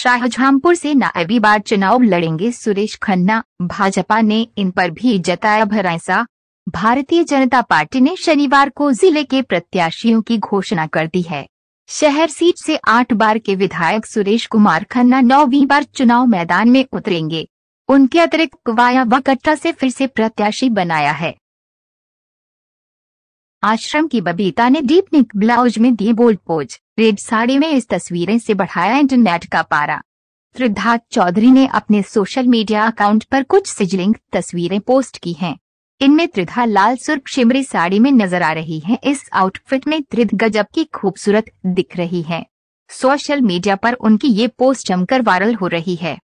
शाहजहांपुर से नायबी बार चुनाव लड़ेंगे सुरेश खन्ना भाजपा ने इन पर भी जताया भरोसा भारतीय जनता पार्टी ने शनिवार को जिले के प्रत्याशियों की घोषणा कर दी है शहर सीट से आठ बार के विधायक सुरेश कुमार खन्ना नौवीं बार चुनाव मैदान में उतरेंगे उनके अतिरिक्त कुवाया व कट्टा से फिर से प्रत्याशी बनाया है आश्रम की बबीता ने डीप निक ब्लाउज में the bold pose red sari में इस तस्वीरें से बढ़ाया इंटरनेट का पारा सिद्धार्थ चौधरी ने अपने सोशल मीडिया अकाउंट पर कुछ सिजलिंग तस्वीरें पोस्ट की हैं इनमें त्रिधा लाल सुर्ख शिमरी साड़ी में नजर आ रही है इस आउटफिट में त्रिध गजब की खूबसूरत दिख रही है सोशल मीडिया पर उनकी ये पोस्ट जमकर वायरल हो रही है